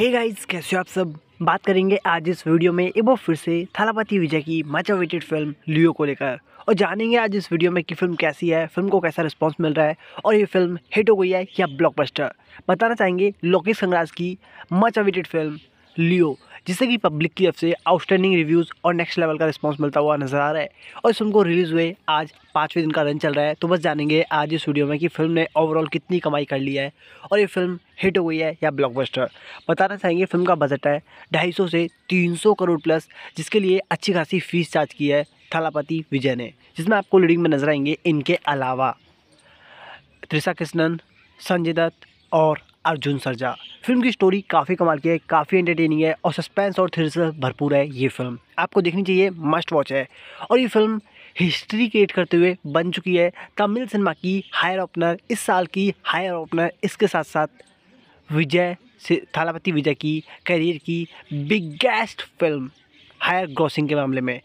hey guys कैसे हो आप सब बात करेंगे आज इस वीडियो में एक बार फिर से थालापति विजय की मच अवेटेड फिल्म लियो को लेकर और जानेंगे आज इस वीडियो में कि फिल्म कैसी है फिल्म को कैसा रिस्पांस मिल रहा है और ये फिल्म हिट हो गई है या ब्लॉकबस्टर बताना चाहेंगे लोकेश संगराज की मच अवेटेड फिल्म लियो जिससे कि पब्लिक की तरफ से आउटस्टैंडिंग रिव्यूज़ और नेक्स्ट लेवल का रिस्पॉन्स मिलता हुआ नजर आ रहा है और इस फिल्म को रिलीज़ हुए आज पाँचवें दिन का रन चल रहा है तो बस जानेंगे आज इस वीडियो में कि फिल्म ने ओवरऑल कितनी कमाई कर ली है और ये फिल्म हिट हो गई है या ब्लॉकबस्टर बताना चाहेंगे फिल्म का बजट है ढाई से तीन करोड़ प्लस जिसके लिए अच्छी खासी फीस चार्ज की है थलापति विजय ने जिसमें आपको लीडिंग में नजर आएंगे इनके अलावा त्रिशा कृष्णन संजय दत्त और अर्जुन सरजा फिल्म की स्टोरी काफ़ी कमाल की है काफ़ी एंटरटेनिंग है और सस्पेंस और थ्रिल से भरपूर है ये फिल्म आपको देखनी चाहिए मस्ट वॉच है और ये फिल्म हिस्ट्री क्रिएट करते हुए बन चुकी है तमिल सिनेमा की हायर ओपनर इस साल की हायर ओपनर इसके साथ साथ विजय थालापति विजय की करियर की बिगेस्ट फिल्म हायर ग्रॉसिंग के मामले में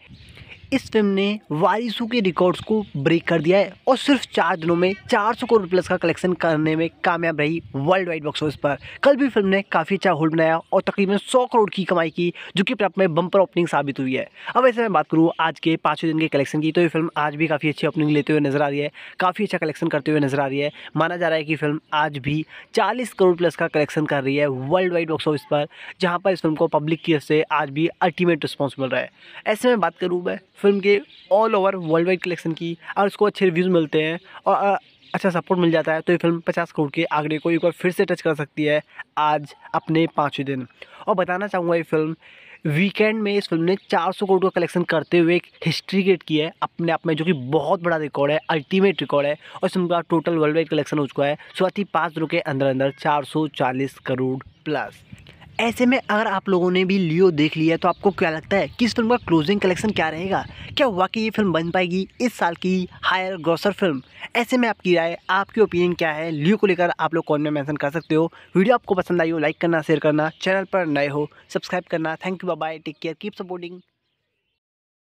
इस फिल्म ने वारिसु के रिकॉर्ड्स को ब्रेक कर दिया है और सिर्फ चार दिनों में 400 करोड़ प्लस का कलेक्शन करने में कामयाब रही वर्ल्ड वाइड बॉक्स ऑफिस पर कल भी फिल्म ने काफ़ी अच्छा होल्ड बनाया और तकरीबन 100 करोड़ की कमाई की जो कि अपने में बम्पर ओपनिंग साबित हुई है अब ऐसे मैं बात करूँ आज के पाँचवें दिन के कलेक्शन की तो ये फिल्म आज भी काफ़ी अच्छी ओपनिंग लेते हुए नजर आ रही है काफ़ी अच्छा कलेक्शन करते हुए नजर आ रही है माना जा रहा है कि फिल्म आज भी चालीस करोड़ प्लस का कलेक्शन कर रही है वर्ल्ड वाइड बॉक्स ऑफिस पर जहाँ पर इस फिल्म को पब्लिक की ओर से आज भी अल्टीमेट रिस्पॉन्स मिल रहा है ऐसे में बात करूँ मैं फिल्म के all over world wide collection की और उसको अच्छे रिव्यूज़ मिलते हैं और अच्छा सपोर्ट मिल जाता है तो ये फिल्म 50 करोड़ के आंकड़े को एक बार फिर से टच कर सकती है आज अपने पाँचवें दिन और बताना चाहूँगा ये फिल्म वीकेंड में इस फिल्म ने 400 करोड़ का कलेक्शन करते हुए एक हिस्ट्री क्रिएट की है अपने आप में जो कि बहुत बड़ा रिकॉर्ड है अल्टीमेट रिकॉर्ड है और इसमें का टोटल वर्ल्ड वाइड कलेक्शन हो चुका है स्वाति पाँच दिनों के अंदर अंदर चार करोड़ प्लस ऐसे में अगर आप लोगों ने भी लियो देख लिया तो आपको क्या लगता है कि इस फिल्म का क्लोजिंग कलेक्शन क्या रहेगा क्या वाकई ये फिल्म बन पाएगी इस साल की हायर ग्रॉसर फिल्म ऐसे में आपकी राय आपकी ओपिनियन क्या है लियो को लेकर आप लोग कौन में मैंसन कर सकते हो वीडियो आपको पसंद आई हो लाइक करना शेयर करना चैनल पर नए हो सब्सक्राइब करना thank you bye take care keep supporting